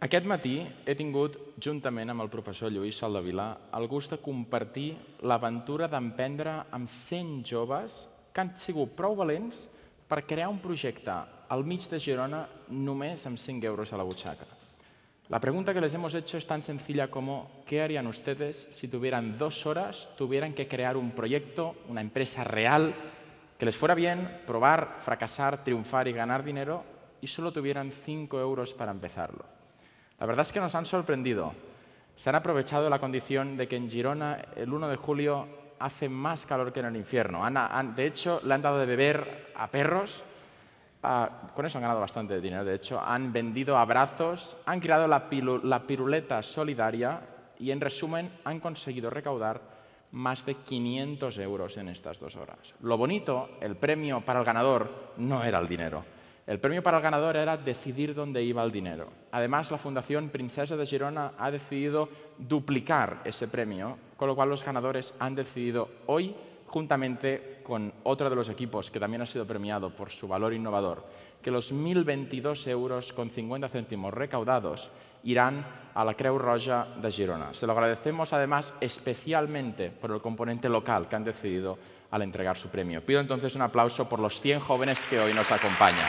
Aquest matí he tingut, juntament amb el professor Lluís Saldavilà, el gust de compartir l'aventura d'emprendre amb 100 joves que han sigut prou valents per crear un projecte al mig de Girona només amb 5 euros a la butxaca. La pregunta que les hemos hecho es tan sencilla como ¿qué harían ustedes si tuvieran dos horas, tuvieran que crear un proyecto, una empresa real, que les fuera bien, probar, fracasar, triunfar y ganar dinero y solo tuvieran 5 euros para empezarlo? La verdad es que nos han sorprendido. Se han aprovechado la condición de que en Girona el 1 de julio hace más calor que en el infierno. de hecho, le han dado de beber a perros. Ah, con eso han ganado bastante dinero, de hecho. Han vendido abrazos, han creado la piruleta solidaria y, en resumen, han conseguido recaudar más de 500 euros en estas dos horas. Lo bonito, el premio para el ganador, no era el dinero el premio para el ganador era decidir dónde iba el dinero. Además, la Fundación Princesa de Girona ha decidido duplicar ese premio, con lo cual los ganadores han decidido hoy, juntamente con otro de los equipos que también ha sido premiado por su valor innovador, que los 1.022 euros con 50 céntimos recaudados irán a la Creu Roja de Girona. Se lo agradecemos además especialmente por el componente local que han decidido al entregar su premio. Pido entonces un aplauso por los 100 jóvenes que hoy nos acompañan.